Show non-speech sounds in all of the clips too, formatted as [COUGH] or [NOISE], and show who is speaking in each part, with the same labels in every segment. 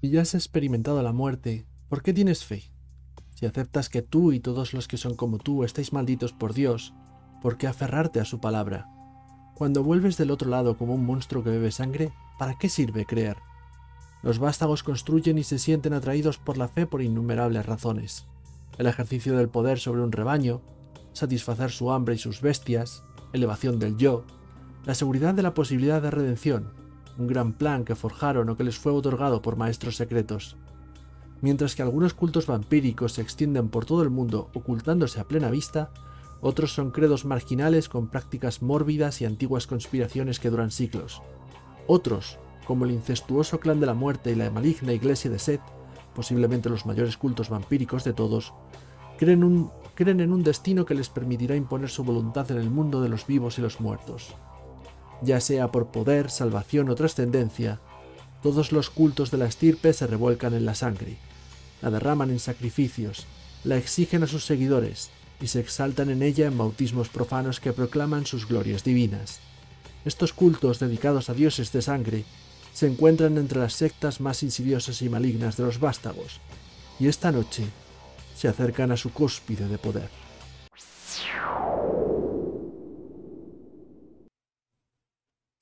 Speaker 1: Si ya has experimentado la muerte, ¿por qué tienes fe? Si aceptas que tú y todos los que son como tú estáis malditos por Dios, ¿por qué aferrarte a su palabra? Cuando vuelves del otro lado como un monstruo que bebe sangre, ¿para qué sirve creer? Los vástagos construyen y se sienten atraídos por la fe por innumerables razones. El ejercicio del poder sobre un rebaño, satisfacer su hambre y sus bestias, elevación del yo, la seguridad de la posibilidad de redención, un gran plan que forjaron o que les fue otorgado por maestros secretos. Mientras que algunos cultos vampíricos se extienden por todo el mundo ocultándose a plena vista, otros son credos marginales con prácticas mórbidas y antiguas conspiraciones que duran siglos. Otros, como el incestuoso clan de la muerte y la maligna iglesia de Seth, posiblemente los mayores cultos vampíricos de todos, creen en un destino que les permitirá imponer su voluntad en el mundo de los vivos y los muertos ya sea por poder, salvación o trascendencia, todos los cultos de la estirpe se revuelcan en la sangre, la derraman en sacrificios, la exigen a sus seguidores y se exaltan en ella en bautismos profanos que proclaman sus glorias divinas. Estos cultos dedicados a dioses de sangre se encuentran entre las sectas más insidiosas y malignas de los vástagos, y esta noche se acercan a su cúspide de poder.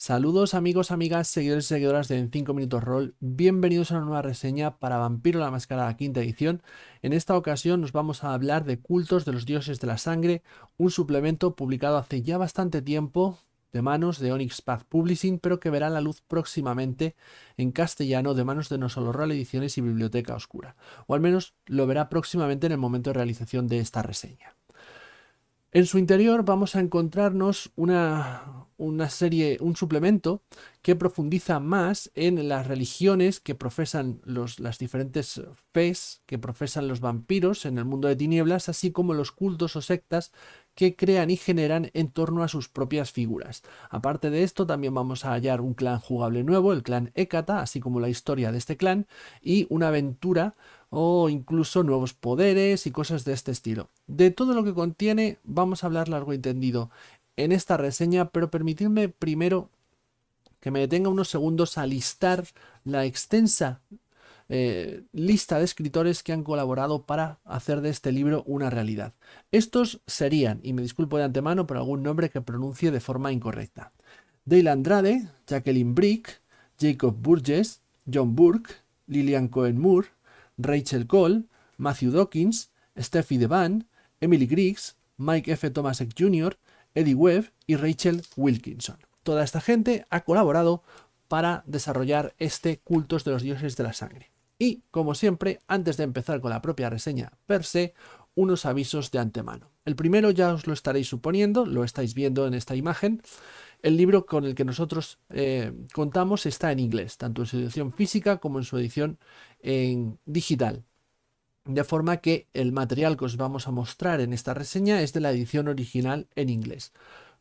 Speaker 1: Saludos amigos, amigas, seguidores y seguidoras de En 5 Minutos Roll. Bienvenidos a una nueva reseña para Vampiro la Máscara, quinta edición. En esta ocasión nos vamos a hablar de Cultos de los Dioses de la Sangre, un suplemento publicado hace ya bastante tiempo de manos de Onyx Path Publishing, pero que verá la luz próximamente en castellano de manos de No Solo Roll Ediciones y Biblioteca Oscura. O al menos lo verá próximamente en el momento de realización de esta reseña. En su interior vamos a encontrarnos una, serie, un suplemento que profundiza más en las religiones que profesan los, las diferentes fes que profesan los vampiros en el mundo de tinieblas, así como los cultos o sectas que crean y generan en torno a sus propias figuras. Aparte de esto, también vamos a hallar un clan jugable nuevo, el clan Hécata, así como la historia de este clan, y una aventura o incluso nuevos poderes y cosas de este estilo. De todo lo que contiene vamos a hablar largo y tendido en esta reseña, pero permitidme primero que me detenga unos segundos a listar la extensa eh, lista de escritores que han colaborado para hacer de este libro una realidad. Estos serían, y me disculpo de antemano por algún nombre que pronuncie de forma incorrecta, Dale Andrade, Jacqueline Brick, Jacob Burgess, John Burke, Lillian Cohen Moore, Rachel Cole, Matthew Dawkins, Steffi Devan, Emily Griggs, Mike F. Thomas Jr., Eddie Webb y Rachel Wilkinson. Toda esta gente ha colaborado para desarrollar este Cultos de los Dioses de la Sangre. Y, como siempre, antes de empezar con la propia reseña per se, unos avisos de antemano. El primero ya os lo estaréis suponiendo, lo estáis viendo en esta imagen, el libro con el que nosotros eh, contamos está en inglés, tanto en su edición física como en su edición digital. De forma que el material que os vamos a mostrar en esta reseña es de la edición original en inglés.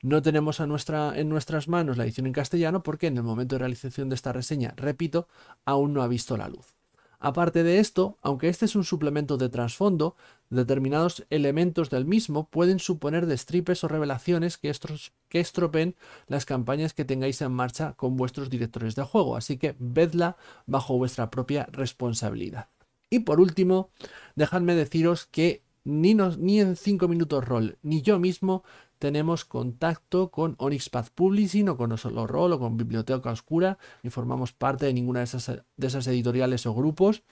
Speaker 1: No tenemos a nuestra, en nuestras manos la edición en castellano porque en el momento de realización de esta reseña, repito, aún no ha visto la luz. Aparte de esto, aunque este es un suplemento de trasfondo, determinados elementos del mismo pueden suponer destripes o revelaciones que, estropen las campañas que tengáis en marcha con vuestros directores de juego, así que vedla bajo vuestra propia responsabilidad. Y por último, dejadme deciros que ni, nos, ni en 5 minutos rol, ni yo mismo tenemos contacto con Onyx Path Publishing o con Osolo Roll o con Biblioteca Oscura, ni formamos parte de ninguna de esas, de esas editoriales o grupos.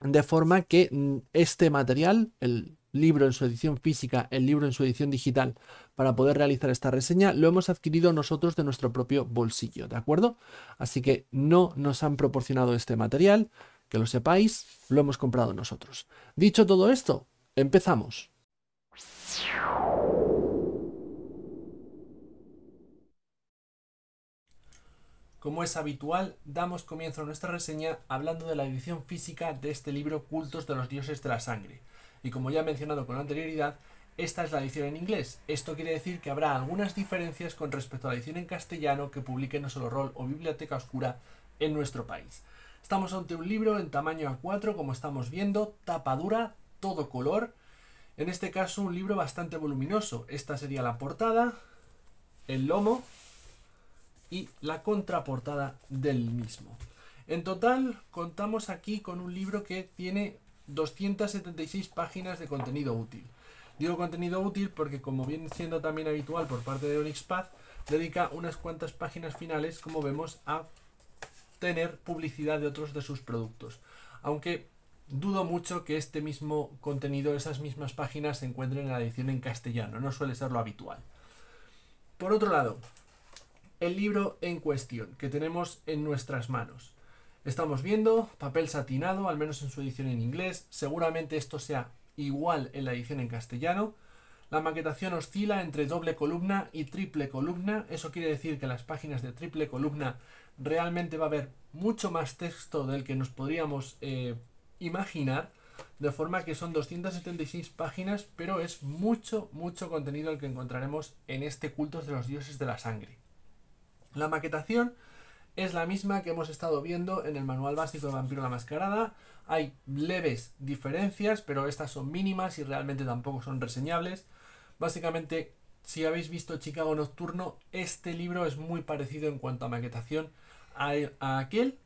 Speaker 1: De forma que mm, este material, el libro en su edición física, el libro en su edición digital, para poder realizar esta reseña, lo hemos adquirido nosotros de nuestro propio bolsillo, ¿de acuerdo? Así que no nos han proporcionado este material, que lo sepáis, lo hemos comprado nosotros. Dicho todo esto, empezamos. Como es habitual, damos comienzo a nuestra reseña hablando de la edición física de este libro Cultos de los Dioses de la Sangre. Y como ya he mencionado con anterioridad, esta es la edición en inglés. Esto quiere decir que habrá algunas diferencias con respecto a la edición en castellano que publique No Solo Rol o Biblioteca Oscura en nuestro país. Estamos ante un libro en tamaño A4, como estamos viendo, tapa dura, todo color. En este caso, un libro bastante voluminoso. Esta sería la portada, el lomo, y la contraportada del mismo. En total contamos aquí con un libro que tiene 276 páginas de contenido útil. Digo contenido útil porque como viene siendo también habitual por parte de OnixPath, dedica unas cuantas páginas finales, como vemos, a tener publicidad de otros de sus productos. Aunque dudo mucho que este mismo contenido, esas mismas páginas se encuentren en la edición en castellano, no suele ser lo habitual. Por otro lado, el libro en cuestión que tenemos en nuestras manos. Estamos viendo papel satinado, al menos en su edición en inglés, seguramente esto sea igual en la edición en castellano. La maquetación oscila entre doble columna y triple columna, eso quiere decir que en las páginas de triple columna realmente va a haber mucho más texto del que nos podríamos eh, imaginar, de forma que son 276 páginas, pero es mucho, mucho contenido el que encontraremos en este culto de los dioses de la sangre. La maquetación es la misma que hemos estado viendo en el manual básico de Vampiro la Mascarada. Hay leves diferencias, pero estas son mínimas y realmente tampoco son reseñables. Básicamente, si habéis visto Chicago Nocturno, este libro es muy parecido en cuanto a maquetación a, a aquel.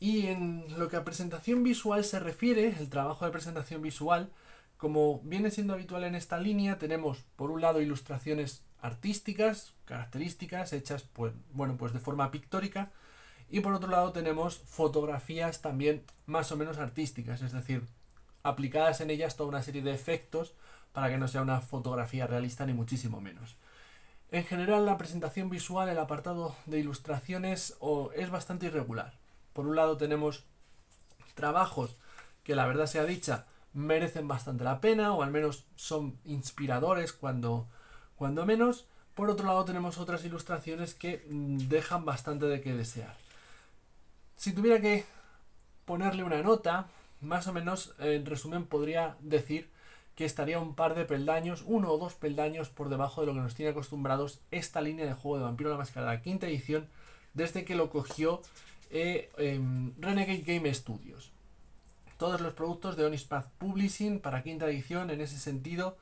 Speaker 1: Y en lo que a presentación visual se refiere, el trabajo de presentación visual, como viene siendo habitual en esta línea, tenemos por un lado ilustraciones artísticas, características hechas pues, bueno, pues de forma pictórica. Y por otro lado tenemos fotografías también más o menos artísticas, es decir, aplicadas en ellas toda una serie de efectos para que no sea una fotografía realista ni muchísimo menos. En general la presentación visual, el apartado de ilustraciones o es bastante irregular. Por un lado tenemos trabajos que la verdad sea dicha merecen bastante la pena o al menos son inspiradores cuando cuando menos. Por otro lado tenemos otras ilustraciones que mm, dejan bastante de que desear. Si tuviera que ponerle una nota, más o menos en resumen podría decir que estaría un par de peldaños, uno o dos peldaños por debajo de lo que nos tiene acostumbrados esta línea de juego de Vampiro la Máscara, la quinta edición, desde que lo cogió eh, em, Renegade Game Studios. Todos los productos de Onispath Path Publishing para quinta edición, en ese sentido,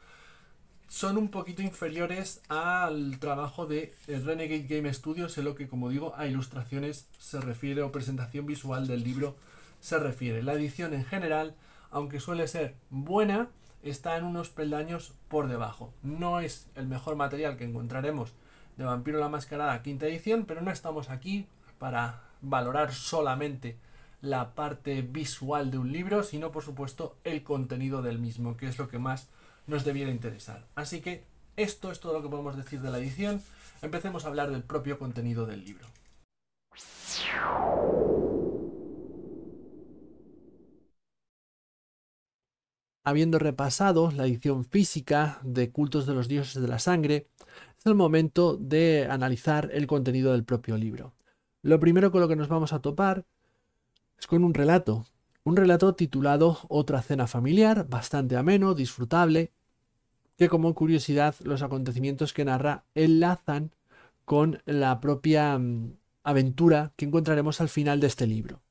Speaker 1: son un poquito inferiores al trabajo de eh, Renegade Game Studios en lo que, como digo, a ilustraciones se refiere o presentación visual del libro se refiere. La edición en general, aunque suele ser buena, está en unos peldaños por debajo. No es el mejor material que encontraremos de Vampiro la Mascarada quinta edición, pero no estamos aquí para valorar solamente la parte visual de un libro, sino por supuesto el contenido del mismo, que es lo que más nos debiera interesar. Así que esto es todo lo que podemos decir de la edición. Empecemos a hablar del propio contenido del libro. Habiendo repasado la edición física de Cultos de los Dioses de la Sangre, es el momento de analizar el contenido del propio libro. Lo primero con lo que nos vamos a topar es con un relato, un relato titulado Otra cena familiar, bastante ameno, disfrutable, que como curiosidad los acontecimientos que narra enlazan con la propia mm, aventura que encontraremos al final de este libro.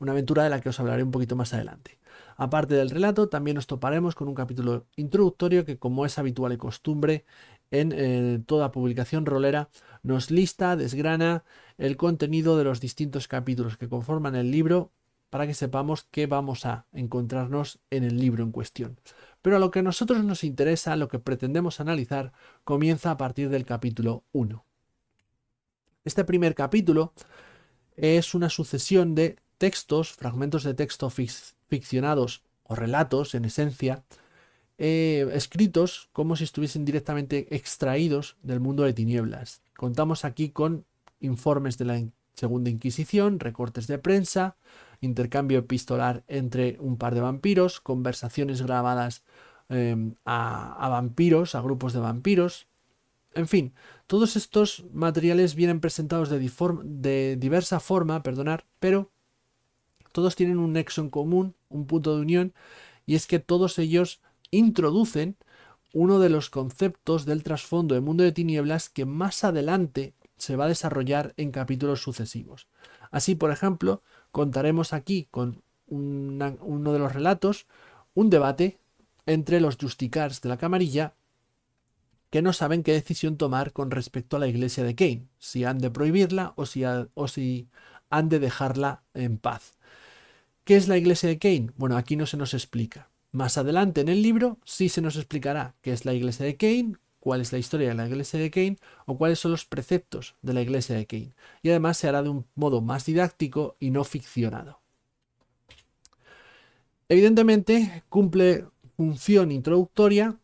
Speaker 1: Una aventura de la que os hablaré un poquito más adelante. Aparte del relato, también nos toparemos con un capítulo introductorio que, como es habitual y costumbre en eh, toda publicación rolera, nos lista, desgrana el contenido de los distintos capítulos que conforman el libro para que sepamos qué vamos a encontrarnos en el libro en cuestión. Pero a lo que a nosotros nos interesa, lo que pretendemos analizar, comienza a partir del capítulo 1. Este primer capítulo es una sucesión de textos, fragmentos de texto ficcionados o relatos, en esencia, eh, escritos como si estuviesen directamente extraídos del mundo de tinieblas. Contamos aquí con informes de la Segunda Inquisición, recortes de prensa, intercambio epistolar entre un par de vampiros, conversaciones grabadas em, a, vampiros, a grupos de vampiros. En fin, todos estos materiales vienen presentados de, de diversa forma, perdonar, pero todos tienen un nexo en común, un punto de unión, y es que todos ellos introducen uno de los conceptos del trasfondo del mundo de tinieblas que más adelante se va a desarrollar en capítulos sucesivos. Así, por ejemplo, contaremos aquí con uno de los relatos un debate entre los justicars de la camarilla que no saben qué decisión tomar con respecto a la iglesia de Kane, si han de prohibirla o si, o si han de dejarla en paz. ¿Qué es la iglesia de Kane? Bueno, aquí no se nos explica. Más adelante en el libro sí se nos explicará qué es la iglesia de Kane, cuál es la historia de la iglesia de Kane o cuáles son los preceptos de la iglesia de Kane. Y además se hará de un modo más didáctico y no ficcionado. Evidentemente cumple función introductoria,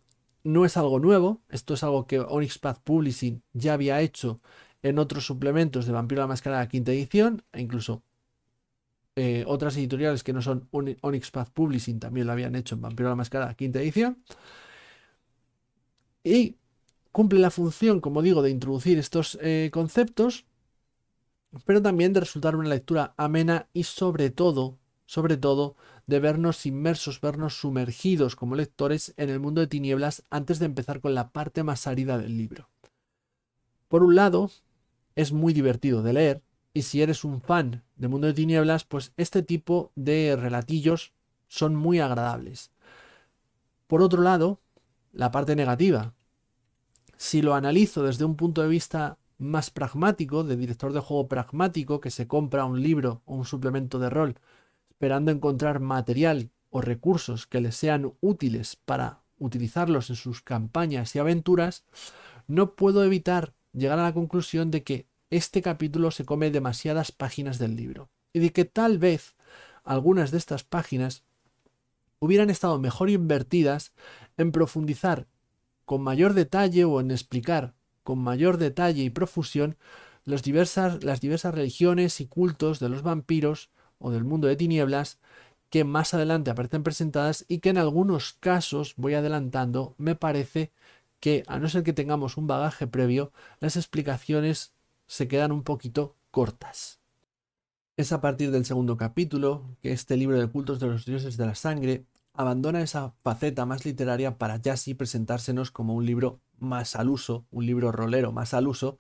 Speaker 1: no es algo nuevo, esto es algo que Onyx Path Publishing ya había hecho en otros suplementos de Vampiro la Máscara quinta edición, e incluso eh, otras editoriales que no son Onyx Path Publishing también lo habían hecho en Vampiro la Máscara quinta edición. Y cumple la función, como digo, de introducir estos eh, conceptos, pero también de resultar una lectura amena y sobre todo, sobre todo, de vernos inmersos, vernos sumergidos como lectores en el mundo de tinieblas antes de empezar con la parte más árida del libro. Por un lado, es muy divertido de leer, y si eres un fan de Mundo de Tinieblas, pues este tipo de relatillos son muy agradables. Por otro lado, la parte negativa, si lo analizo desde un punto de vista más pragmático, de director de juego pragmático, que se compra un libro o un suplemento de rol, esperando encontrar material o recursos que le sean útiles para utilizarlos en sus campañas y aventuras, no puedo evitar llegar a la conclusión de que este capítulo se come demasiadas páginas del libro y de que tal vez algunas de estas páginas hubieran estado mejor invertidas en profundizar con mayor detalle o en explicar con mayor detalle y profusión diversas, las diversas religiones y cultos de los vampiros o del mundo de tinieblas que más adelante aparecen presentadas y que en algunos casos, voy adelantando, me parece que a no ser que tengamos un bagaje previo, las explicaciones se quedan un poquito cortas. Es a partir del segundo capítulo que este libro de cultos de los dioses de la sangre abandona esa faceta más literaria para ya sí presentársenos como un libro más al uso, un libro rolero más al uso,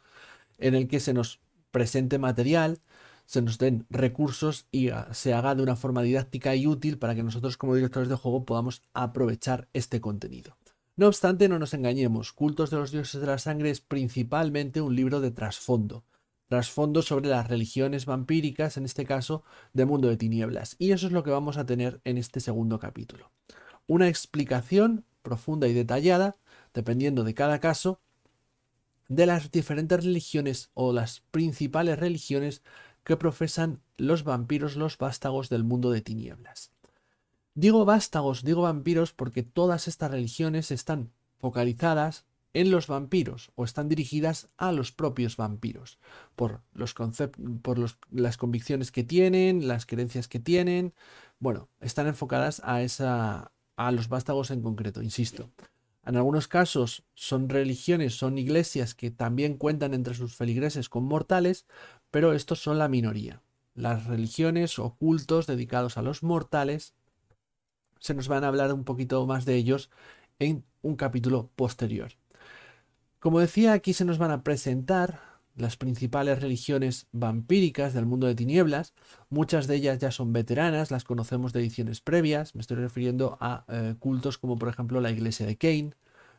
Speaker 1: en el que se nos presente material, se nos den recursos y ah, se haga de una forma didáctica y útil para que nosotros como directores de juego podamos aprovechar este contenido. No obstante, no nos engañemos, Cultos de los Dioses de la Sangre es principalmente un libro de trasfondo trasfondo sobre las religiones vampíricas, en este caso de Mundo de Tinieblas. Y eso es lo que vamos a tener en este segundo capítulo. Una explicación profunda y detallada, dependiendo de cada caso, de las diferentes religiones o las principales religiones que profesan los vampiros, los vástagos del mundo de tinieblas. Digo vástagos, digo vampiros porque todas estas religiones están focalizadas en los vampiros o están dirigidas a los propios vampiros, por, los por las convicciones que tienen, las creencias que tienen, bueno, están enfocadas a, esa, a los vástagos en concreto, insisto. En algunos casos son religiones, son iglesias que también cuentan entre sus feligreses con mortales, pero estos son la minoría. Las religiones o cultos dedicados a los mortales, se nos van a hablar un poquito más de ellos en un capítulo posterior. Como decía, aquí se nos van a presentar las principales religiones vampíricas del mundo de tinieblas. Muchas de ellas ya son veteranas, las conocemos de ediciones previas. Me estoy refiriendo a eh, cultos como por ejemplo la iglesia de Cain,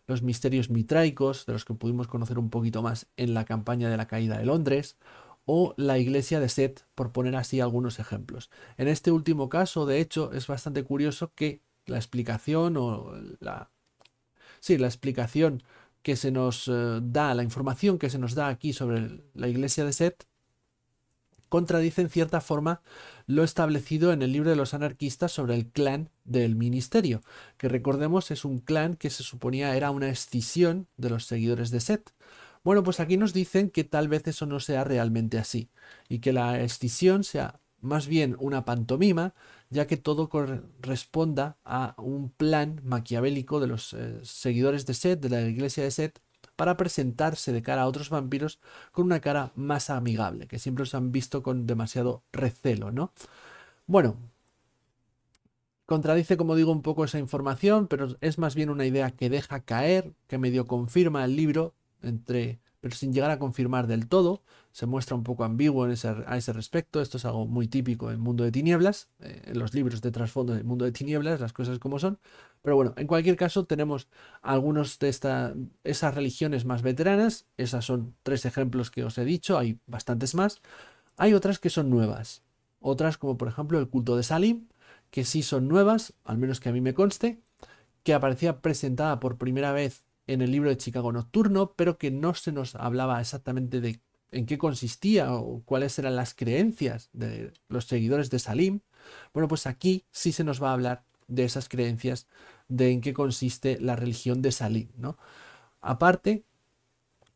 Speaker 1: los misterios mitraicos, de los que pudimos conocer un poquito más en la campaña de la caída de Londres, o la iglesia de Seth, por poner así algunos ejemplos. En este último caso, de hecho, es bastante curioso que la explicación o la... Sí, la explicación que se nos eh, da, la información que se nos da aquí sobre la iglesia de Set, contradice en cierta forma lo establecido en el libro de los anarquistas sobre el clan del ministerio, que recordemos es un clan que se suponía era una escisión de los seguidores de Set. Bueno, pues aquí nos dicen que tal vez eso no sea realmente así, y que la escisión sea más bien una pantomima ya que todo corresponda a un plan maquiavélico de los eh, seguidores de Seth, de la iglesia de Seth, para presentarse de cara a otros vampiros con una cara más amigable, que siempre los han visto con demasiado recelo, ¿no? Bueno, contradice, como digo, un poco esa información, pero es más bien una idea que deja caer, que medio confirma el libro entre pero sin llegar a confirmar del todo. Se muestra un poco ambiguo en a ese respecto. Esto es algo muy típico en Mundo de Tinieblas, en eh, los libros de trasfondo del Mundo de Tinieblas, las cosas como son. Pero bueno, en cualquier caso tenemos algunas de esta, esas religiones más veteranas. Esas son tres ejemplos que os he dicho, hay bastantes más. Hay otras que son nuevas. Otras como por ejemplo el culto de Salim, que sí son nuevas, al menos que a mí me conste, que aparecía presentada por primera vez en el libro de Chicago Nocturno, pero que no se nos hablaba exactamente de en qué consistía o cuáles eran las creencias de los seguidores de Salim. Bueno, pues aquí sí se nos va a hablar de esas creencias, de en qué consiste la religión de Salim, ¿no? Aparte,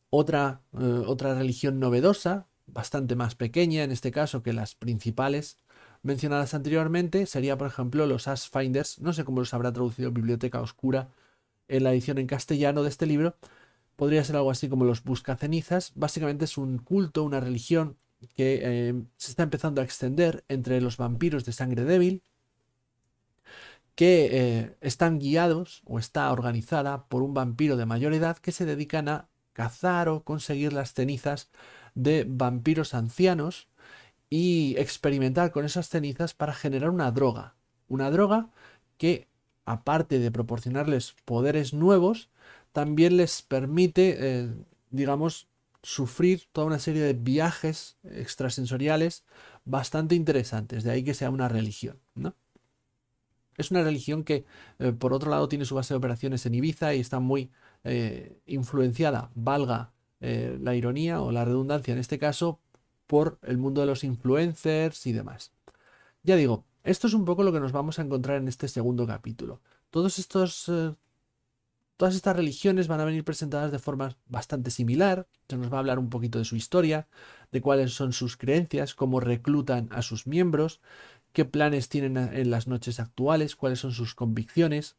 Speaker 1: otra, eh, otra religión novedosa, bastante más pequeña en este caso que las principales mencionadas anteriormente, sería por ejemplo los Ash Finders, no sé cómo los habrá traducido Biblioteca Oscura en la edición en castellano de este libro, podría ser algo así como los busca cenizas Básicamente es un culto, una religión que eh, se está empezando a extender entre los vampiros de sangre débil, que eh, están guiados o está organizada por un vampiro de mayor edad que se dedican a cazar o conseguir las cenizas de vampiros ancianos y experimentar con esas cenizas para generar una droga. Una droga que aparte de proporcionarles poderes nuevos, también les permite, eh, digamos, sufrir toda una serie de viajes extrasensoriales bastante interesantes, de ahí que sea una religión, ¿no? Es una religión que, eh, por otro lado, tiene su base de operaciones en Ibiza y está muy eh, influenciada, valga la ironía o la redundancia en este caso, por el mundo de los influencers y demás. Ya digo, esto es un poco lo que nos vamos a encontrar en este segundo capítulo. Todos estos, eh, todas estas religiones van a venir presentadas de forma bastante similar. Se nos va a hablar un poquito de su historia, de cuáles son sus creencias, cómo reclutan a sus miembros, qué planes tienen en las noches actuales, cuáles son sus convicciones.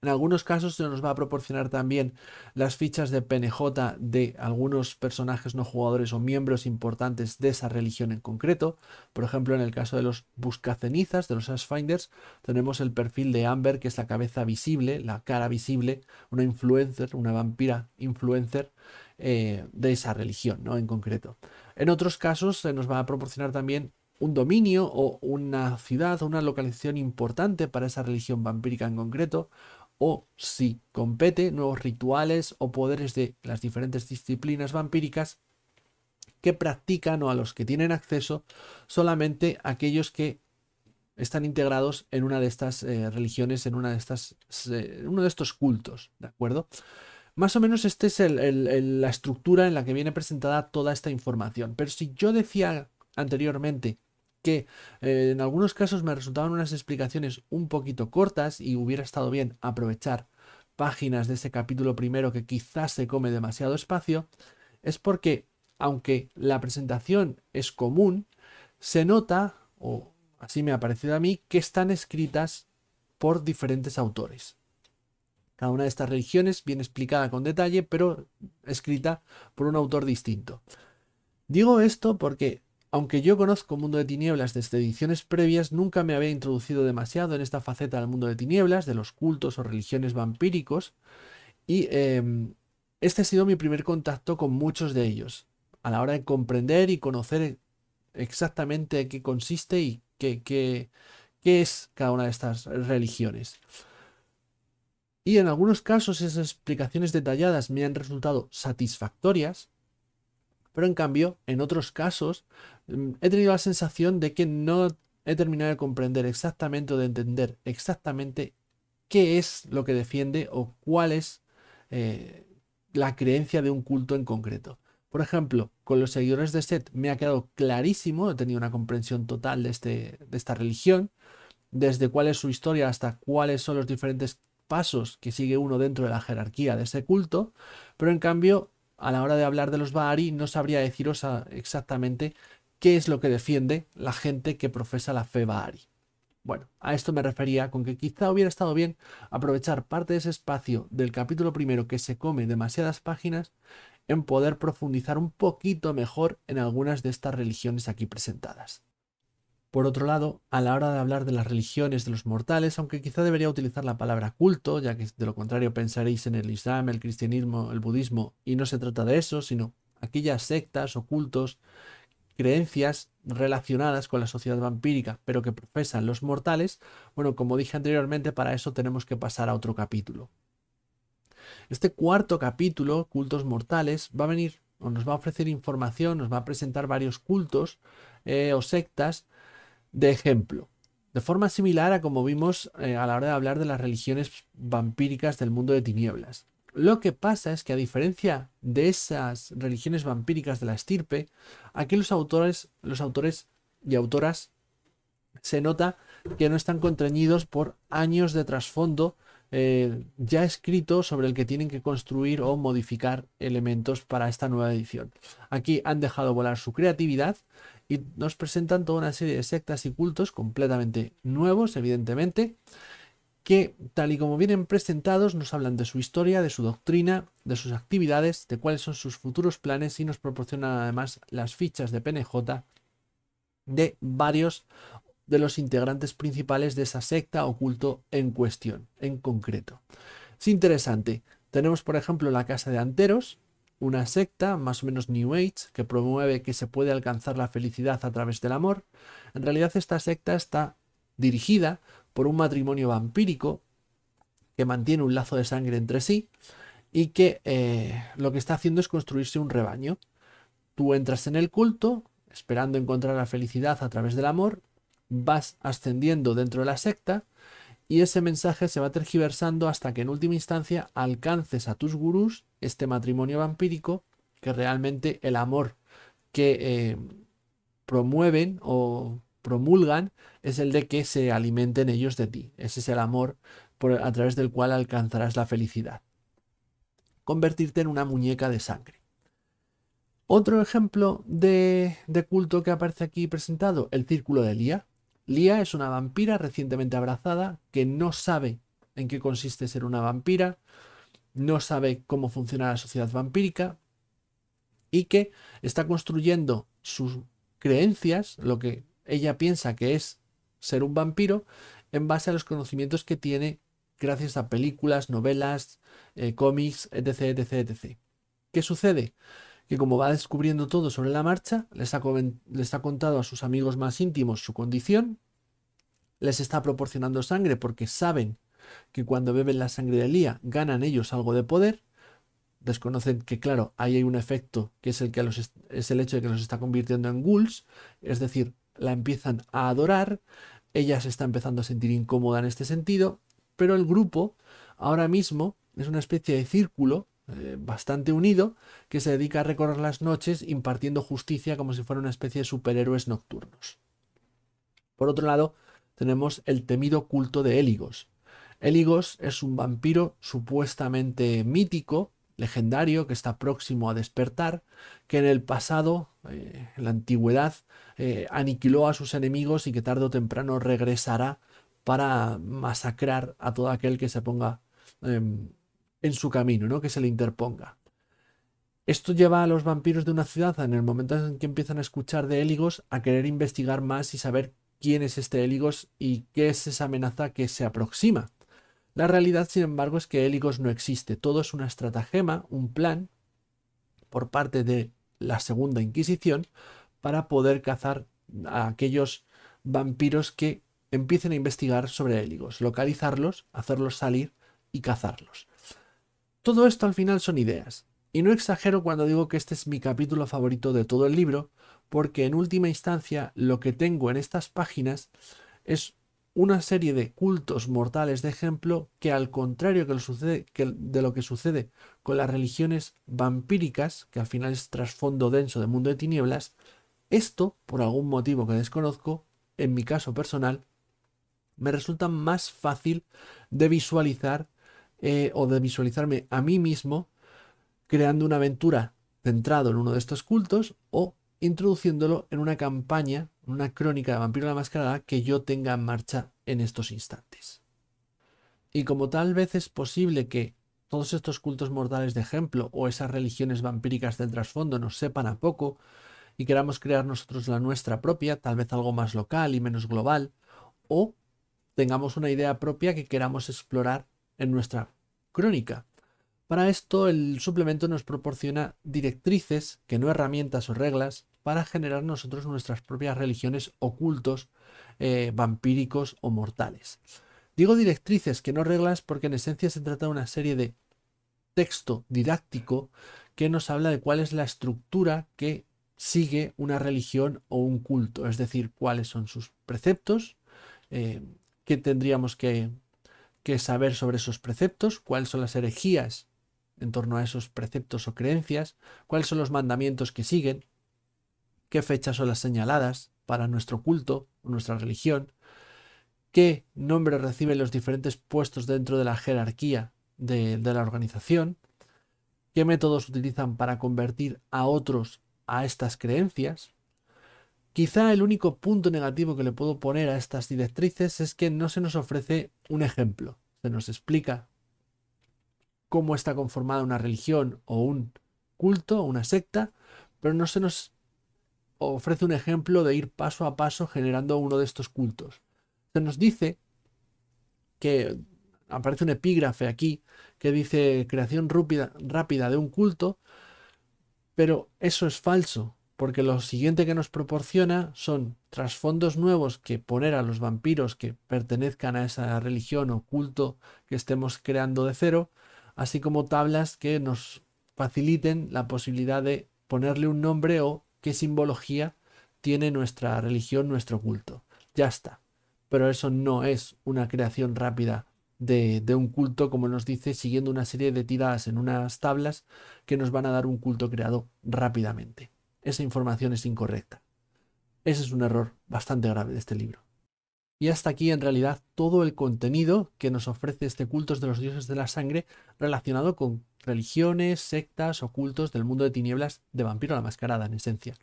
Speaker 1: En algunos casos se nos va a proporcionar también las fichas de PNJ de algunos personajes no jugadores o miembros importantes de esa religión en concreto. Por ejemplo, en el caso de los buscacenizas, de los Ashfinders, tenemos el perfil de Amber, que es la cabeza visible, la cara visible, una influencer, una vampira influencer eh, de esa religión ¿no? en concreto. En otros casos se nos va a proporcionar también un dominio o una ciudad o una localización importante para esa religión vampírica en concreto o, si compete, nuevos rituales o poderes de las diferentes disciplinas vampíricas que practican o a los que tienen acceso solamente aquellos que están integrados en una de estas eh, religiones, en una de estas, eh, uno de estos cultos, ¿de acuerdo? Más o menos esta es la estructura en la que viene presentada toda esta información. Pero si yo decía anteriormente que eh, en algunos casos me resultaban unas explicaciones un poquito cortas y hubiera estado bien aprovechar páginas de ese capítulo primero que quizás se come demasiado espacio, es porque aunque la presentación es común, se nota, o así me ha parecido a mí, que están escritas por diferentes autores. Cada una de estas religiones bien explicada con detalle, pero escrita por un autor distinto. Digo esto porque aunque yo conozco Mundo de Tinieblas desde ediciones previas, nunca me había introducido demasiado en esta faceta del mundo de tinieblas, de los cultos o religiones vampíricos, y em, este ha sido mi primer contacto con muchos de ellos, a la hora de comprender y conocer exactamente qué consiste y qué es cada una de estas religiones. Y en algunos casos esas explicaciones detalladas me han resultado satisfactorias, pero en cambio, en otros casos Mm, he tenido la sensación de que no he terminado de comprender exactamente o de entender exactamente qué es lo que defiende o cuál es eh, la creencia de un culto en concreto. Por ejemplo, con los seguidores de Seth me ha quedado clarísimo, he tenido una comprensión total de, este, de esta religión, desde cuál es su historia hasta cuáles son los diferentes pasos que sigue uno dentro de la jerarquía de ese culto, pero en cambio, a la hora de hablar de los Baari, no sabría deciros exactamente qué es lo que defiende la gente que profesa la fe Bahari. Bueno, a esto me refería con que quizá hubiera estado bien aprovechar parte de ese espacio del capítulo primero que se come demasiadas páginas en poder profundizar un poquito mejor en algunas de estas religiones aquí presentadas. Por otro lado, a la hora de hablar de las religiones de los mortales, aunque quizá debería utilizar la palabra culto, ya que de lo contrario pensaréis en el Islam, el cristianismo, el budismo, y no se trata de eso, sino aquellas sectas o cultos creencias relacionadas con la sociedad vampírica, pero que profesan los mortales, bueno, como dije anteriormente, para eso tenemos que pasar a otro capítulo. Este cuarto capítulo, cultos mortales, va a venir o nos va a ofrecer información, nos va a presentar varios cultos eh, o sectas de ejemplo. De forma similar a como vimos eh, a la hora de hablar de las religiones vampíricas del mundo de tinieblas. Lo que pasa es que a diferencia de esas religiones vampíricas de la estirpe, aquí los autores, los autores y autoras se nota que no están contrañidos por años de trasfondo eh, ya escrito sobre el que tienen que construir o modificar elementos para esta nueva edición. Aquí han dejado volar su creatividad y nos presentan toda una serie de sectas y cultos completamente nuevos, evidentemente, que, tal y como vienen presentados, nos hablan de su historia, de su doctrina, de sus actividades, de cuáles son sus futuros planes y nos proporcionan además las fichas de PNJ de varios de los integrantes principales de esa secta o culto en cuestión, en concreto. Es interesante. Tenemos, por ejemplo, la Casa de Anteros, una secta más o menos New Age que promueve que se puede alcanzar la felicidad a través del amor. En realidad esta secta está dirigida por un matrimonio vampírico que mantiene un lazo de sangre entre sí y que eh, lo que está haciendo es construirse un rebaño. Tú entras en el culto, esperando encontrar la felicidad a través del amor, vas ascendiendo dentro de la secta y ese mensaje se va tergiversando hasta que en última instancia alcances a tus gurús este matrimonio vampírico que realmente el amor que eh, promueven o promulgan es el de que se alimenten ellos de ti. Ese es el amor por, a través del cual alcanzarás la felicidad. Convertirte en una muñeca de sangre. Otro ejemplo de, de culto que aparece aquí presentado, el círculo de Lía. Lía es una vampira recientemente abrazada que no sabe en qué consiste ser una vampira, no sabe cómo funciona la sociedad vampírica y que está construyendo sus creencias, lo que ella piensa que es ser un vampiro en base a los conocimientos que tiene gracias a películas, novelas, eh, cómics, etc, etc, ¿Qué sucede? Que como va descubriendo todo sobre la marcha, les ha, contado a sus amigos más íntimos su condición, les está proporcionando sangre porque saben que cuando beben la sangre de Lía ganan ellos algo de poder, desconocen que, claro, ahí hay un efecto que es el, que los es el hecho de que los está convirtiendo en ghouls, es decir, la empiezan a adorar, ella se está empezando a sentir incómoda en este sentido, pero el grupo ahora mismo es una especie de círculo eh, bastante unido que se dedica a recorrer las noches impartiendo justicia como si fuera una especie de superhéroes nocturnos. Por otro lado, tenemos el temido culto de Éligos. Heligos es un vampiro supuestamente mítico legendario que está próximo a despertar, que en el pasado, eh, en la antigüedad, eh, aniquiló a sus enemigos y que tarde o temprano regresará para masacrar a todo aquel que se ponga em, en su camino, ¿no? que se le interponga. Esto lleva a los vampiros de una ciudad, en el momento en que empiezan a escuchar de Éligos, a querer investigar más y saber quién es este Éligos y qué es esa amenaza que se aproxima. La realidad, sin embargo, es que Heligos no existe. Todo es una estratagema, un plan por parte de la Segunda Inquisición para poder cazar a aquellos vampiros que empiecen a investigar sobre Heligos, localizarlos, hacerlos salir y cazarlos. Todo esto al final son ideas. Y no exagero cuando digo que este es mi capítulo favorito de todo el libro, porque en última instancia lo que tengo en estas páginas es una serie de cultos mortales de ejemplo que al contrario que lo sucede, de lo que sucede con las religiones vampíricas, que al final es trasfondo denso de mundo de tinieblas, esto, por algún motivo que desconozco, en mi caso personal, me resulta más fácil de visualizar eh, o de visualizarme a mí mismo creando una aventura centrado en uno de estos cultos o introduciéndolo en una campaña, una crónica de Vampiro la Mascarada que yo tenga en marcha en estos instantes. Y como tal vez es posible que todos estos cultos mortales de ejemplo o esas religiones vampíricas del trasfondo nos sepan a poco y queramos crear nosotros la nuestra propia, tal vez algo más local y menos global, o tengamos una idea propia que queramos explorar en nuestra crónica. Para esto, el suplemento nos proporciona directrices, que no herramientas o reglas, para generar nosotros nuestras propias religiones ocultos, eh, vampíricos o mortales. Digo directrices, que no reglas, porque en esencia se trata de una serie de texto didáctico que nos habla de cuál es la estructura que sigue una religión o un culto, es decir, cuáles son sus preceptos, eh, qué tendríamos que, que saber sobre esos preceptos, cuáles son las herejías en torno a esos preceptos o creencias, cuáles son los mandamientos que siguen, qué fechas son las señaladas para nuestro culto o nuestra religión, qué nombre reciben los diferentes puestos dentro de la jerarquía de, de la organización, qué métodos utilizan para convertir a otros a estas creencias. Quizá el único punto negativo que le puedo poner a estas directrices es que no se nos ofrece un ejemplo, se nos explica cómo está conformada una religión o un culto o una secta, pero no se nos ofrece un ejemplo de ir paso a paso generando uno de estos cultos. Se nos dice que aparece un epígrafe aquí que dice creación rápida, rápida de un culto, pero eso es falso, porque lo siguiente que nos proporciona son trasfondos nuevos que poner a los vampiros que pertenezcan a esa religión o culto que estemos creando de cero, así como tablas que nos faciliten la posibilidad de ponerle un nombre o qué simbología tiene nuestra religión, nuestro culto. Ya está. Pero eso no es una creación rápida de, de, un culto, como nos dice, siguiendo una serie de tiradas en unas tablas que nos van a dar un culto creado rápidamente. Esa información es incorrecta. Ese es un error bastante grave de este libro. Y hasta aquí en realidad todo el contenido que nos ofrece este Cultos de los Dioses de la Sangre relacionado con religiones, sectas o cultos del mundo de tinieblas de Vampiro la Mascarada en esencia.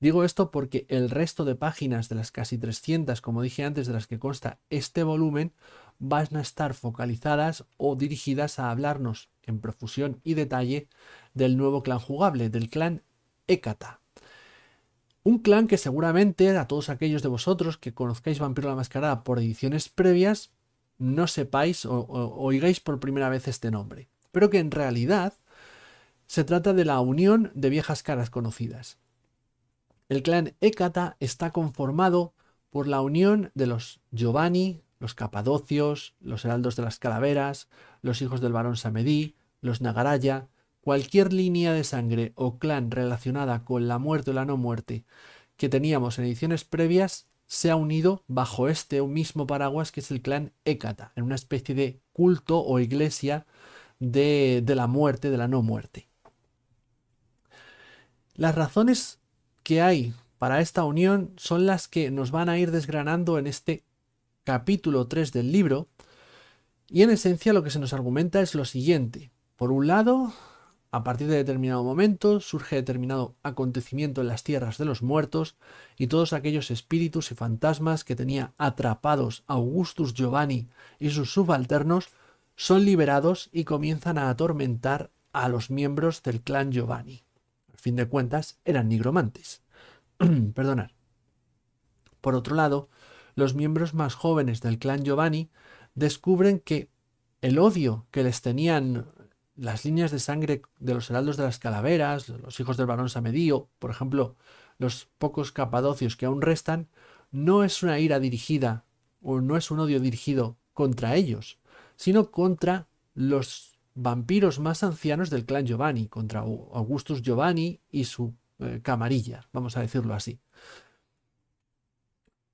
Speaker 1: Digo esto porque el resto de páginas de las casi 300, como dije antes, de las que consta este volumen, van a estar focalizadas o dirigidas a hablarnos en profusión y detalle del nuevo clan jugable, del clan Hécata, un clan que seguramente a todos aquellos de vosotros que conozcáis Vampiro la Mascarada por ediciones previas, no sepáis o, oigáis por primera vez este nombre. Pero que en realidad se trata de la unión de viejas caras conocidas. El clan Hécata está conformado por la unión de los Giovanni, los Capadocios, los Heraldos de las Calaveras, los hijos del Barón Samedí, los Nagaraya, Cualquier línea de sangre o clan relacionada con la muerte o la no muerte que teníamos en ediciones previas se ha unido bajo este mismo paraguas que es el clan Hécata, en una especie de culto o iglesia de, de la muerte, de la no muerte. Las razones que hay para esta unión son las que nos van a ir desgranando en este capítulo 3 del libro, y en esencia lo que se nos argumenta es lo siguiente. Por un lado, a partir de determinado momento surge determinado acontecimiento en las tierras de los muertos y todos aquellos espíritus y fantasmas que tenía atrapados Augustus Giovanni y sus subalternos son liberados y comienzan a atormentar a los miembros del clan Giovanni. Al fin de cuentas, eran nigromantes. [CLEARS THROAT] Perdonad. Por otro lado, los miembros más jóvenes del clan Giovanni descubren que el odio que les tenían las líneas de sangre de los heraldos de las calaveras, los hijos del varón Samedío, por ejemplo, los pocos capadocios que aún restan, no es una ira dirigida o no es un odio dirigido contra ellos, sino contra los vampiros más ancianos del clan Giovanni, contra Augustus Giovanni y su eh, camarilla, vamos a decirlo así.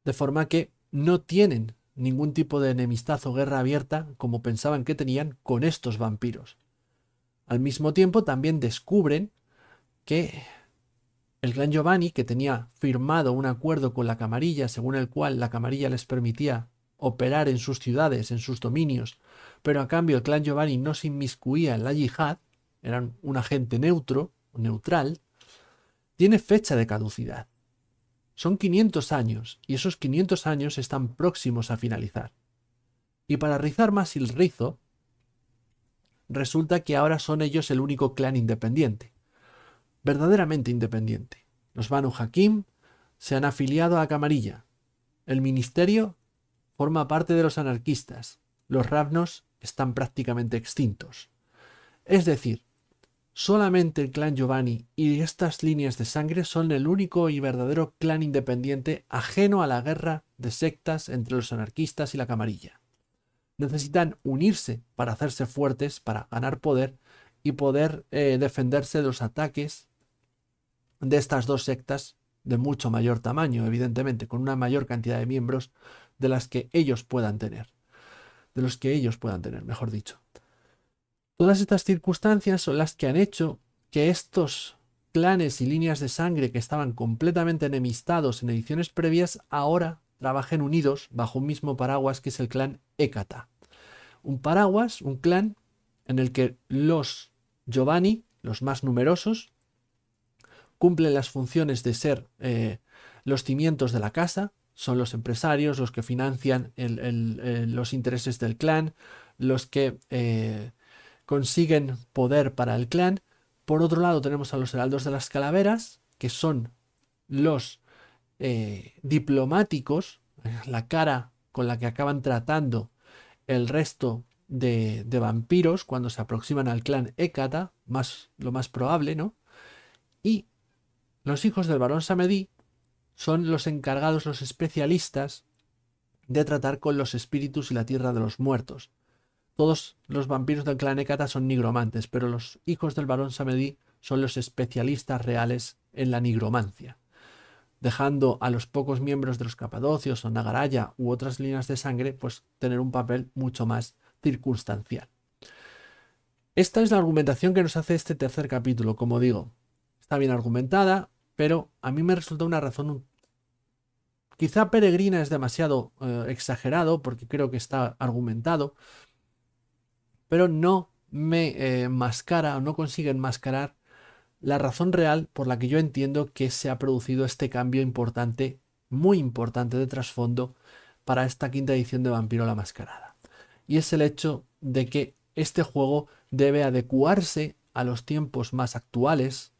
Speaker 1: De forma que no tienen ningún tipo de enemistad o guerra abierta como pensaban que tenían con estos vampiros al mismo tiempo también descubren que el clan Giovanni, que tenía firmado un acuerdo con la camarilla, según el cual la camarilla les permitía operar en sus ciudades, en sus dominios, pero a cambio el clan Giovanni no se inmiscuía en la yihad, eran un agente neutro, neutral, tiene fecha de caducidad. Son 500 años, y esos 500 años están próximos a finalizar. Y para rizar más el rizo, resulta que ahora son ellos el único clan independiente. Verdaderamente independiente. Los Banu Hakim se han afiliado a Camarilla. El ministerio forma parte de los anarquistas. Los Ravnos están prácticamente extintos. Es decir, solamente el clan Giovanni y estas líneas de sangre son el único y verdadero clan independiente ajeno a la guerra de sectas entre los anarquistas y la camarilla necesitan unirse para hacerse fuertes, para ganar poder y poder eh, defenderse de los ataques de estas dos sectas de mucho mayor tamaño, evidentemente, con una mayor cantidad de miembros de las que ellos puedan tener, de los que ellos puedan tener, mejor dicho. Todas estas circunstancias son las que han hecho que estos clanes y líneas de sangre que estaban completamente enemistados en ediciones previas ahora trabajen unidos bajo un mismo paraguas que es el clan Hécata. Un paraguas, un clan en el que los Giovanni, los más numerosos, cumplen las funciones de ser eh, los cimientos de la casa, son los empresarios los que financian eh, los intereses del clan, los que eh, consiguen poder para el clan. Por otro lado tenemos a los heraldos de las calaveras, que son los eh, diplomáticos, [LAUGHS] la cara con la que acaban tratando el resto de, vampiros cuando se aproximan al clan Hécata, más, lo más probable, ¿no? Y los hijos del barón Samedi son los encargados, los especialistas de tratar con los espíritus y la tierra de los muertos. Todos los vampiros del clan Hécata son nigromantes, pero los hijos del barón Samedi son los especialistas reales en la nigromancia dejando a los pocos miembros de los capadocios o Nagaraya u otras líneas de sangre, pues tener un papel mucho más circunstancial. Esta es la argumentación que nos hace este tercer capítulo, como digo. Está bien argumentada, pero a mí me resulta una razón quizá peregrina es demasiado eh, exagerado, porque creo que está argumentado, pero no me enmascara eh, mascara o no consigue enmascarar la razón real por la que yo entiendo que se ha producido este cambio importante, muy importante de trasfondo para esta quinta edición de Vampiro la Mascarada. Y es el hecho de que este juego debe adecuarse a los tiempos más actuales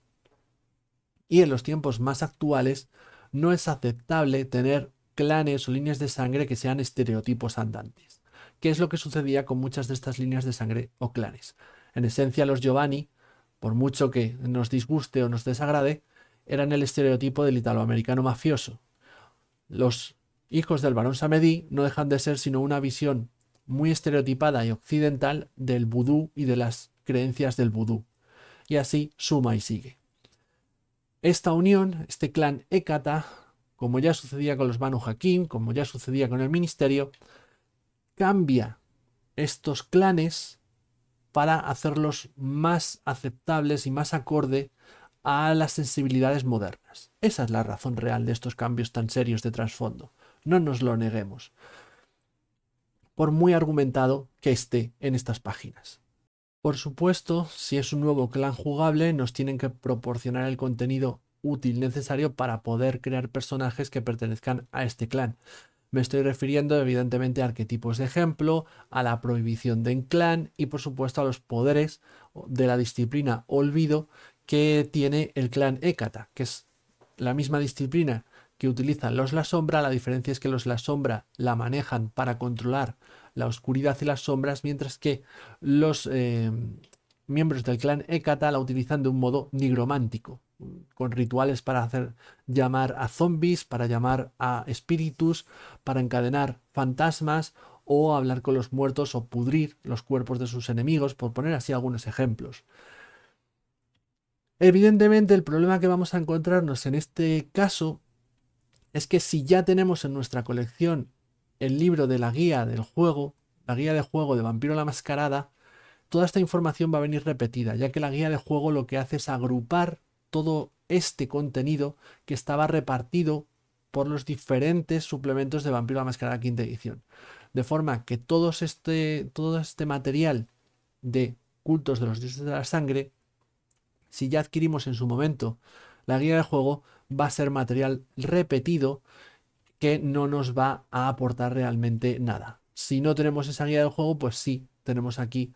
Speaker 1: y en los tiempos más actuales no es aceptable tener clanes o líneas de sangre que sean estereotipos andantes, ¿Qué es lo que sucedía con muchas de estas líneas de sangre o clanes. En esencia, los Giovanni por mucho que nos disguste o nos desagrade, eran el estereotipo del italoamericano mafioso. Los hijos del barón Samedi no dejan de ser sino una visión muy estereotipada y occidental del vudú y de las creencias del vudú. Y así suma y sigue. Esta unión, este clan Hécata, como ya sucedía con los Banu Hakim, como ya sucedía con el ministerio, cambia estos clanes para hacerlos más aceptables y más acorde a las sensibilidades modernas. Esa es la razón real de estos cambios tan serios de trasfondo. No nos lo neguemos, por muy argumentado que esté en estas páginas. Por supuesto, si es un nuevo clan jugable, nos tienen que proporcionar el contenido útil necesario para poder crear personajes que pertenezcan a este clan. Me estoy refiriendo evidentemente a arquetipos de ejemplo, a la prohibición de clan y por supuesto a los poderes de la disciplina olvido que tiene el clan Hécata, que es la misma disciplina que utilizan los La Sombra, la diferencia es que los La Sombra la manejan para controlar la oscuridad y las sombras, mientras que los eh, miembros del clan Hécata la utilizan de un modo nigromántico, con rituales para hacer llamar a zombies, para llamar a espíritus, para encadenar fantasmas o hablar con los muertos o pudrir los cuerpos de sus enemigos, por poner así algunos ejemplos. Evidentemente el problema que vamos a encontrarnos en este caso es que si ya tenemos en nuestra colección el libro de la guía del juego, la guía de juego de Vampiro la Mascarada, toda esta información va a venir repetida, ya que la guía de juego lo que hace es agrupar todo este contenido que estaba repartido por los diferentes suplementos de Vampiro la Mascarada quinta edición. De forma que este, todo este material de cultos de los dioses de la sangre, si ya adquirimos en su momento la guía del juego, va a ser material repetido que no nos va a aportar realmente nada. Si no tenemos esa guía del juego, pues sí, tenemos aquí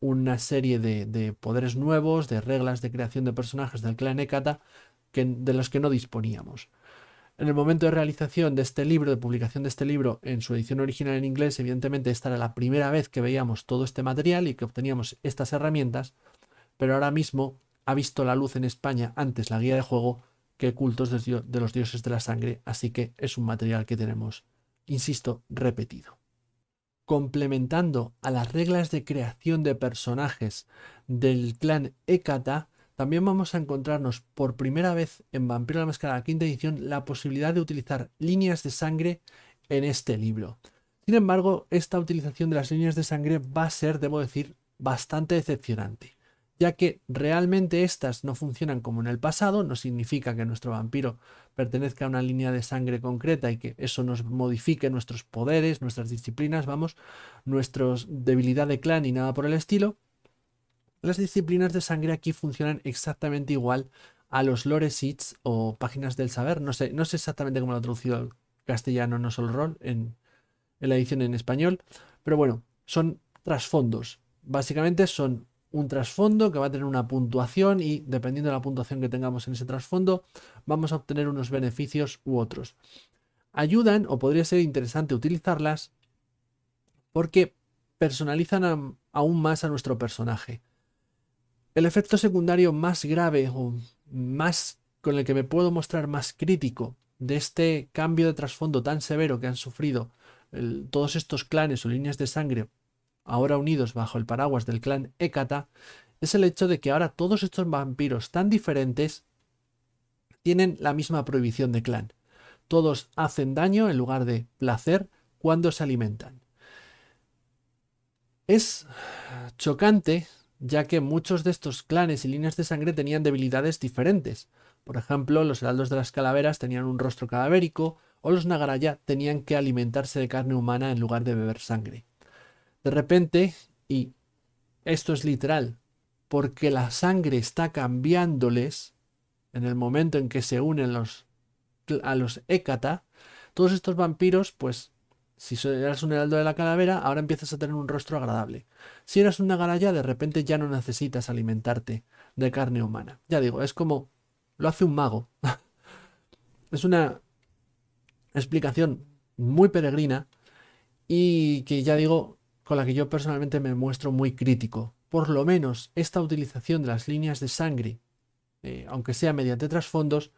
Speaker 1: una serie de, poderes nuevos, de reglas de creación de personajes del clan Ekata de los que no disponíamos. En el momento de realización de este libro, de publicación de este libro en su edición original en inglés, evidentemente esta era la primera vez que veíamos todo este material y que obteníamos estas herramientas, pero ahora mismo ha visto la luz en España antes la guía de juego que cultos de los dioses de la sangre, así que es un material que tenemos, insisto, repetido complementando a las reglas de creación de personajes del clan Ekata, también vamos a encontrarnos por primera vez en Vampiro la Máscara la quinta edición la posibilidad de utilizar líneas de sangre en este libro. Sin embargo, esta utilización de las líneas de sangre va a ser, debo decir, bastante decepcionante ya que realmente estas no funcionan como en el pasado, no significa que nuestro vampiro pertenezca a una línea de sangre concreta y que eso nos modifique nuestros poderes, nuestras disciplinas, vamos, nuestra debilidad de clan y nada por el estilo. Las disciplinas de sangre aquí funcionan exactamente igual a los lore sheets o páginas del saber, no sé, no sé exactamente cómo lo ha traducido al castellano no solo rol en la edición en español, pero bueno, son trasfondos. Básicamente son un trasfondo que va a tener una puntuación y dependiendo de la puntuación que tengamos en ese trasfondo, vamos a obtener unos beneficios u otros. Ayudan o podría ser interesante utilizarlas porque personalizan aún más a nuestro personaje. El efecto secundario más grave o más con el que me puedo mostrar más crítico de este cambio de trasfondo tan severo que han sufrido todos estos clanes o líneas de sangre ahora unidos bajo el paraguas del clan Ekata, es el hecho de que ahora todos estos vampiros tan diferentes tienen la misma prohibición de clan. Todos hacen daño en lugar de placer cuando se alimentan. Es chocante ya que muchos de estos clanes y líneas de sangre tenían debilidades diferentes. Por ejemplo, los heraldos de las calaveras tenían un rostro cadavérico o los nagaraya tenían que alimentarse de carne humana en lugar de beber sangre. De repente, y esto es literal, porque la sangre está cambiándoles en el momento en que se unen los, a los Hécata, todos estos vampiros, pues si eras un heraldo de la calavera, ahora empiezas a tener un rostro agradable. Si eras una garaya, de repente ya no necesitas alimentarte de carne humana. Ya digo, es como lo hace un mago. [LAUGHS] es una explicación muy peregrina y que ya digo, con la que yo personalmente me muestro muy crítico. Por lo menos esta utilización de las líneas de sangre, eh, aunque sea mediante trasfondos,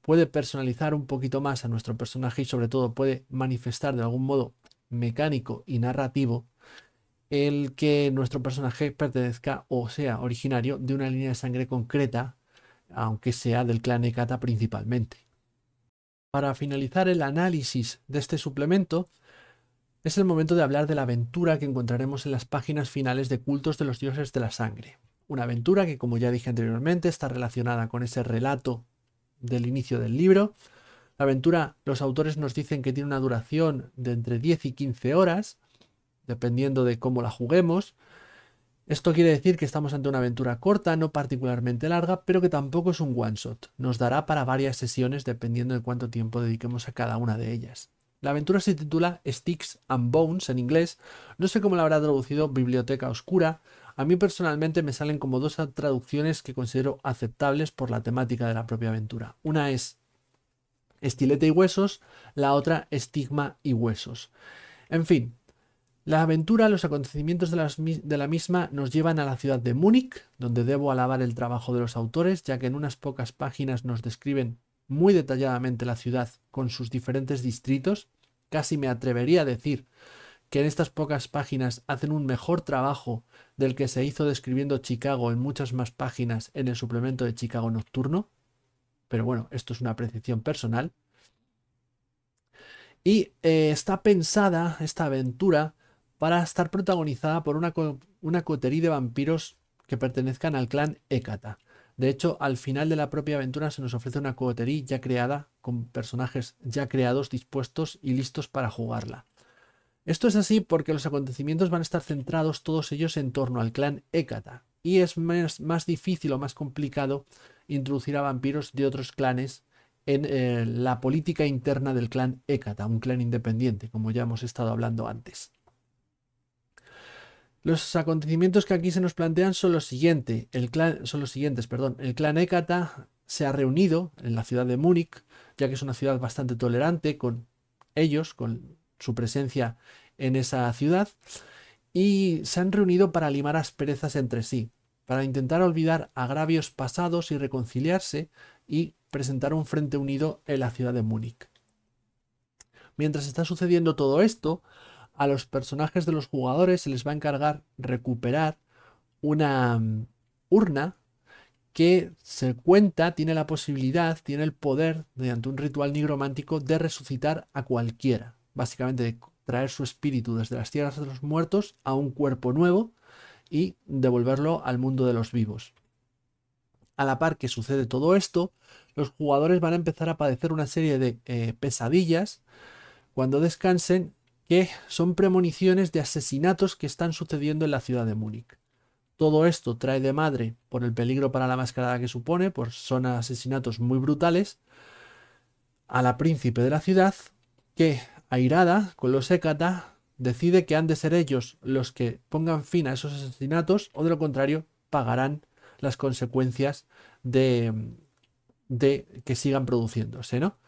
Speaker 1: puede personalizar un poquito más a nuestro personaje y sobre todo puede manifestar de algún modo mecánico y narrativo el que nuestro personaje pertenezca o sea originario de una línea de sangre concreta, aunque sea del clan Ekata principalmente. Para finalizar el análisis de este suplemento, es el momento de hablar de la aventura que encontraremos en las páginas finales de Cultos de los Dioses de la Sangre. Una aventura que, como ya dije anteriormente, está relacionada con ese relato del inicio del libro. La aventura, los autores nos dicen que tiene una duración de entre 10 y 15 horas, dependiendo de cómo la juguemos. Esto quiere decir que estamos ante una aventura corta, no particularmente larga, pero que tampoco es un one shot. Nos dará para varias sesiones dependiendo de cuánto tiempo dediquemos a cada una de ellas. La aventura se titula Sticks and Bones en inglés. No sé cómo la habrá traducido Biblioteca Oscura. A mí personalmente me salen como dos traducciones que considero aceptables por la temática de la propia aventura. Una es Estilete y Huesos, la otra Estigma y Huesos. En fin, la aventura, los acontecimientos de, de la misma nos llevan a la ciudad de Múnich, donde debo alabar el trabajo de los autores, ya que en unas pocas páginas nos describen muy detalladamente la ciudad con sus diferentes distritos, casi me atrevería a decir que en estas pocas páginas hacen un mejor trabajo del que se hizo describiendo Chicago en muchas más páginas en el suplemento de Chicago Nocturno. Pero bueno, esto es una apreciación personal. Y eh, está pensada esta aventura para estar protagonizada por una, cotería de vampiros que pertenezcan al clan Hécata. De hecho, al final de la propia aventura se nos ofrece una cogotería ya creada, con personajes ya creados, dispuestos y listos para jugarla. Esto es así porque los acontecimientos van a estar centrados todos ellos en torno al clan Hécata, y es más, difícil o más complicado introducir a vampiros de otros clanes en eh, la política interna del clan Hécata, un clan independiente, como ya hemos estado hablando antes. Los acontecimientos que aquí se nos plantean son los, son los siguientes. Perdón. El clan Hécata se ha reunido en la ciudad de Múnich, ya que es una ciudad bastante tolerante con ellos, con su presencia en esa ciudad, y se han reunido para limar asperezas entre sí, para intentar olvidar agravios pasados y reconciliarse y presentar un frente unido en la ciudad de Múnich. Mientras está sucediendo todo esto, a los personajes de los jugadores se les va a encargar recuperar una mm, urna que se cuenta, tiene la posibilidad, tiene el poder, mediante un ritual nigromántico, de resucitar a cualquiera. Básicamente, de traer su espíritu desde las tierras de los muertos a un cuerpo nuevo y devolverlo al mundo de los vivos. A la par que sucede todo esto, los jugadores van a empezar a padecer una serie de eh, pesadillas. Cuando descansen, que son premoniciones de asesinatos que están sucediendo en la ciudad de Múnich. Todo esto trae de madre, por el peligro para la mascarada que supone, por son asesinatos muy brutales, a la príncipe de la ciudad, que, airada con los Hécata, decide que han de ser ellos los que pongan fin a esos asesinatos, o de lo contrario, pagarán las consecuencias de, de que sigan produciéndose, ¿no?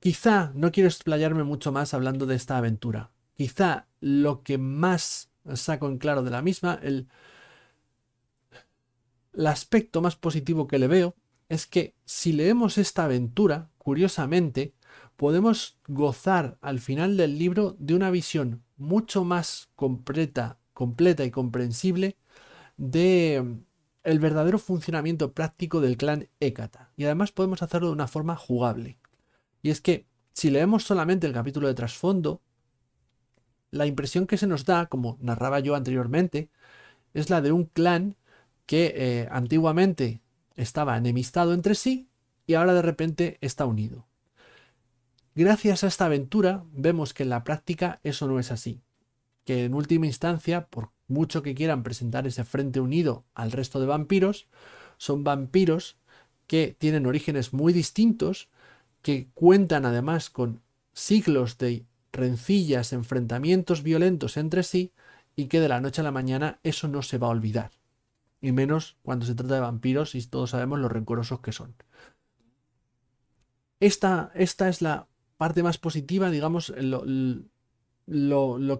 Speaker 1: Quizá no quiero explayarme mucho más hablando de esta aventura. Quizá lo que más saco en claro de la misma, el, el aspecto más positivo que le veo, es que si leemos esta aventura, curiosamente, podemos gozar al final del libro de una visión mucho más completa, completa y comprensible de mm, el verdadero funcionamiento práctico del clan Hécata. Y además podemos hacerlo de una forma jugable. Y es que si leemos solamente el capítulo de trasfondo, la impresión que se nos da, como narraba yo anteriormente, es la de un clan que eh, antiguamente estaba enemistado entre sí y ahora de repente está unido. Gracias a esta aventura vemos que en la práctica eso no es así, que en última instancia, por mucho que quieran presentar ese frente unido al resto de vampiros, son vampiros que tienen orígenes muy distintos que cuentan además con siglos de rencillas, enfrentamientos violentos entre sí, y que de la noche a la mañana eso no se va a olvidar. Y menos cuando se trata de vampiros y todos sabemos lo rencorosos que son. Esta, esta es la parte más positiva, digamos, lo,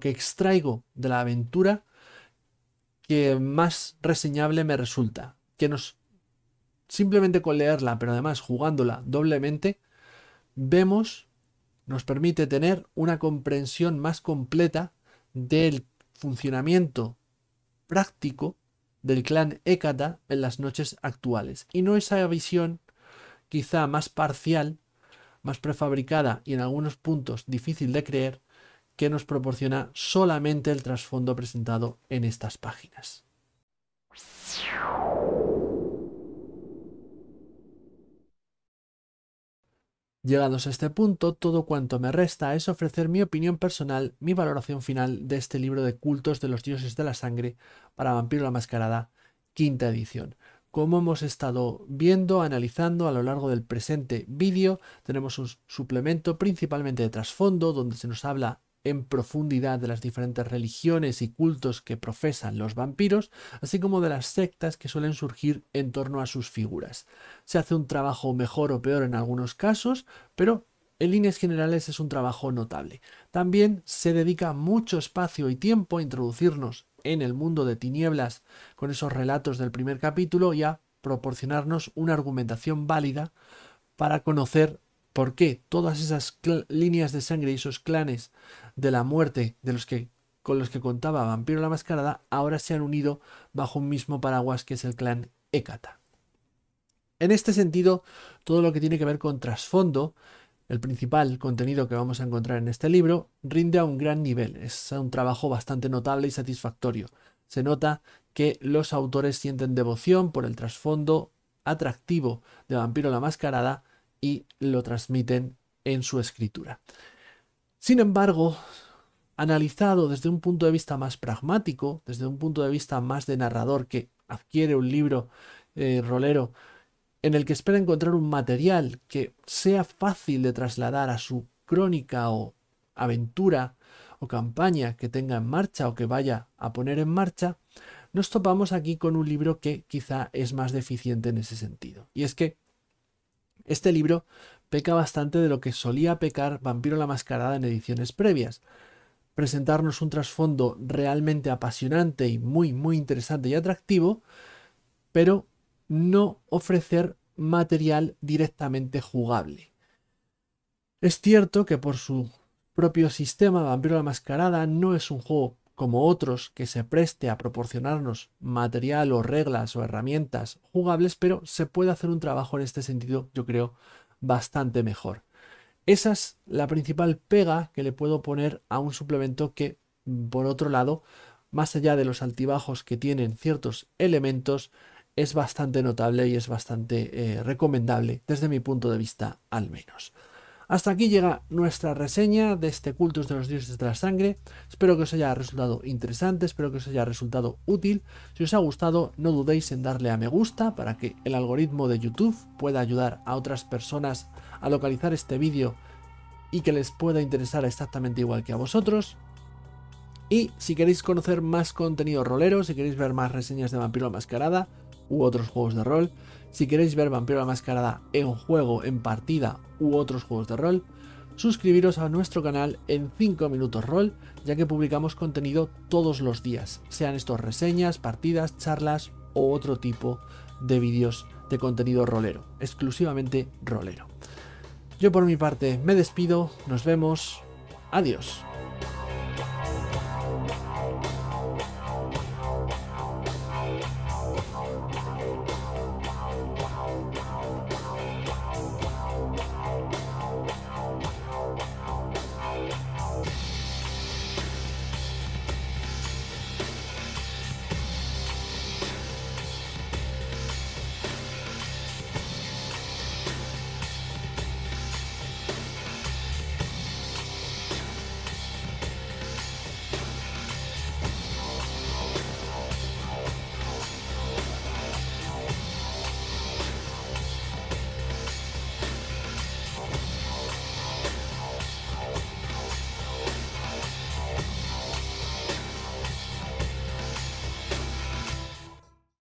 Speaker 1: que extraigo de la aventura que más reseñable me resulta. Que nos, simplemente con leerla, pero además jugándola doblemente, vemos nos permite tener una comprensión más completa del funcionamiento práctico del clan Hécata en las noches actuales. Y no esa visión quizá más parcial, más prefabricada y en algunos puntos difícil de creer que nos proporciona solamente el trasfondo presentado en estas páginas. Llegados a este punto, todo cuanto me resta es ofrecer mi opinión personal, mi valoración final de este libro de cultos de los dioses de la sangre para Vampiro la Mascarada, quinta edición. Como hemos estado viendo, analizando a lo largo del presente vídeo, tenemos un suplemento principalmente de trasfondo donde se nos habla en profundidad de las diferentes religiones y cultos que profesan los vampiros, así como de las sectas que suelen surgir en torno a sus figuras. Se hace un trabajo mejor o peor en algunos casos, pero en líneas generales es un trabajo notable. También se dedica mucho espacio y tiempo a introducirnos en el mundo de tinieblas con esos relatos del primer capítulo y a proporcionarnos una argumentación válida para conocer ¿Por qué? Todas esas líneas de sangre y esos clanes de la muerte de los que, con los que contaba Vampiro la Mascarada ahora se han unido bajo un mismo paraguas que es el clan Hécata. En este sentido, todo lo que tiene que ver con trasfondo, el principal contenido que vamos a encontrar en este libro, rinde a un gran nivel. Es un trabajo bastante notable y satisfactorio. Se nota que los autores sienten devoción por el trasfondo atractivo de Vampiro la Mascarada y lo transmiten en su escritura. Sin embargo, analizado desde un punto de vista más pragmático, desde un punto de vista más de narrador que adquiere un libro eh, rolero en el que espera encontrar un material que sea fácil de trasladar a su crónica o aventura o campaña que tenga en marcha o que vaya a poner en marcha, nos topamos aquí con un libro que quizá es más deficiente en ese sentido. Y es que este libro peca bastante de lo que solía pecar Vampiro la Mascarada en ediciones previas. Presentarnos un trasfondo realmente apasionante y muy, muy interesante y atractivo, pero no ofrecer material directamente jugable. Es cierto que por su propio sistema, Vampiro la Mascarada no es un juego como otros que se preste a proporcionarnos material o reglas o herramientas jugables, pero se puede hacer un trabajo en este sentido, yo creo, bastante mejor. Esa es la principal pega que le puedo poner a un suplemento que, por otro lado, más allá de los altibajos que tienen ciertos elementos, es bastante notable y es bastante eh, recomendable desde mi punto de vista al menos. Hasta aquí llega nuestra reseña de este Cultus de los Dioses de la Sangre. Espero que os haya resultado interesante, espero que os haya resultado útil. Si os ha gustado, no dudéis en darle a me gusta para que el algoritmo de YouTube pueda ayudar a otras personas a localizar este vídeo y que les pueda interesar exactamente igual que a vosotros. Y si queréis conocer más contenido rolero, si queréis ver más reseñas de Vampiro Mascarada u otros juegos de rol, si queréis ver Vampiro la Mascarada en juego, en partida u otros juegos de rol, suscribiros a nuestro canal en 5 minutos rol, ya que publicamos contenido todos los días, sean estos reseñas, partidas, charlas u otro tipo de vídeos de contenido rolero, exclusivamente rolero. Yo por mi parte me despido, nos vemos, adiós.